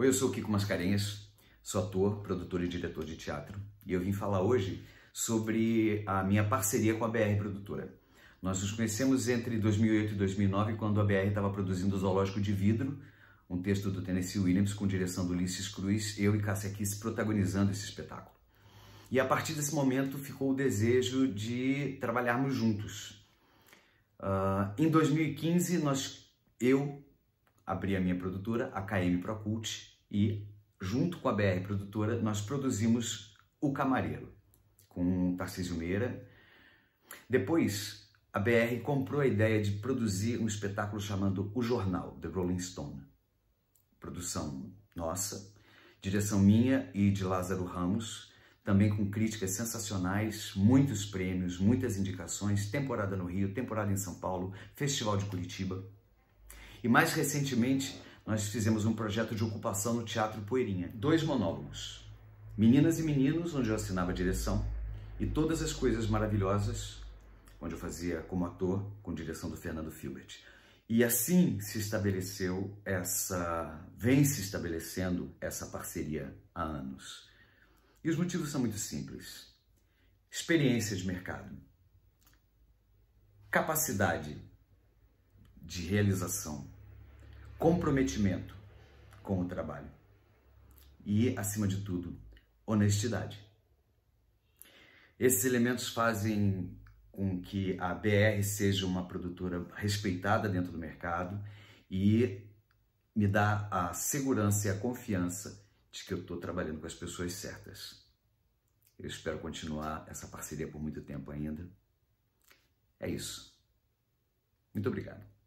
Oi, eu sou o Kiko Mascarenhas, sou ator, produtor e diretor de teatro e eu vim falar hoje sobre a minha parceria com a BR Produtora. Nós nos conhecemos entre 2008 e 2009 quando a BR estava produzindo o Zoológico de Vidro, um texto do Tennessee Williams com direção do Ulisses Cruz, eu e Cássia Kiss protagonizando esse espetáculo. E a partir desse momento ficou o desejo de trabalharmos juntos. Uh, em 2015, nós, eu, abri a minha produtora, a KM Procult, e junto com a BR Produtora nós produzimos O Camareiro, com Tarcísio Meira. Depois a BR comprou a ideia de produzir um espetáculo chamado O Jornal, The Rolling Stone. Produção nossa, direção minha e de Lázaro Ramos, também com críticas sensacionais, muitos prêmios, muitas indicações, temporada no Rio, temporada em São Paulo, Festival de Curitiba. E mais recentemente, nós fizemos um projeto de ocupação no Teatro Poeirinha. Dois monólogos, Meninas e Meninos, onde eu assinava a direção, e Todas as Coisas Maravilhosas, onde eu fazia como ator, com direção do Fernando Filbert. E assim se estabeleceu essa, vem se estabelecendo essa parceria há anos. E os motivos são muito simples. Experiência de mercado, capacidade de realização comprometimento com o trabalho e, acima de tudo, honestidade. Esses elementos fazem com que a BR seja uma produtora respeitada dentro do mercado e me dá a segurança e a confiança de que eu estou trabalhando com as pessoas certas. Eu espero continuar essa parceria por muito tempo ainda. É isso. Muito obrigado.